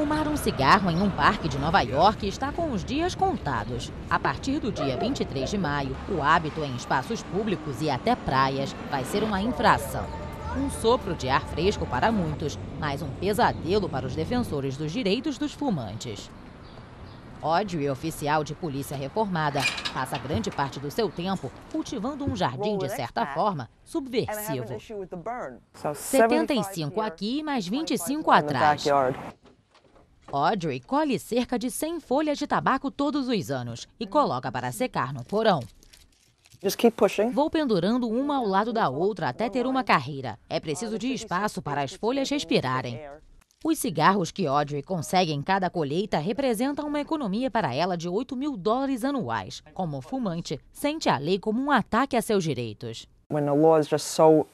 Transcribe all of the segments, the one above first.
Fumar um cigarro em um parque de Nova York está com os dias contados. A partir do dia 23 de maio, o hábito em espaços públicos e até praias vai ser uma infração. Um sopro de ar fresco para muitos, mas um pesadelo para os defensores dos direitos dos fumantes. e oficial de polícia reformada, passa grande parte do seu tempo cultivando um jardim, de certa forma, subversivo. 75 aqui, mais 25 atrás. Audrey colhe cerca de 100 folhas de tabaco todos os anos e coloca para secar no porão. Vou pendurando uma ao lado da outra até ter uma carreira. É preciso de espaço para as folhas respirarem. Os cigarros que Audrey consegue em cada colheita representam uma economia para ela de 8 mil dólares anuais. Como fumante, sente a lei como um ataque a seus direitos. When the law is just so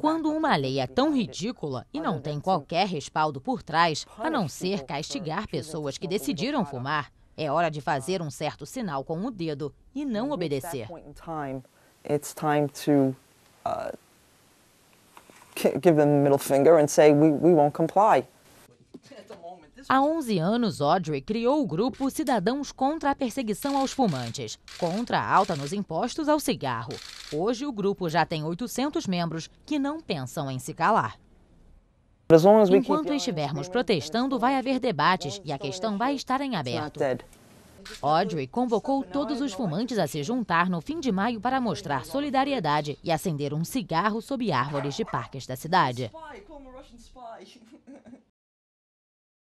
quando uma lei é tão ridícula e não tem qualquer respaldo por trás, a não ser castigar pessoas que decidiram fumar, é hora de fazer um certo sinal com o dedo e não obedecer. Uh, Há 11 anos, Audrey criou o grupo Cidadãos contra a Perseguição aos Fumantes, contra a alta nos impostos ao cigarro. Hoje, o grupo já tem 800 membros que não pensam em se calar. Enquanto estivermos protestando, vai haver debates e a questão vai estar em aberto. Audrey convocou todos os fumantes a se juntar no fim de maio para mostrar solidariedade e acender um cigarro sob árvores de parques da cidade.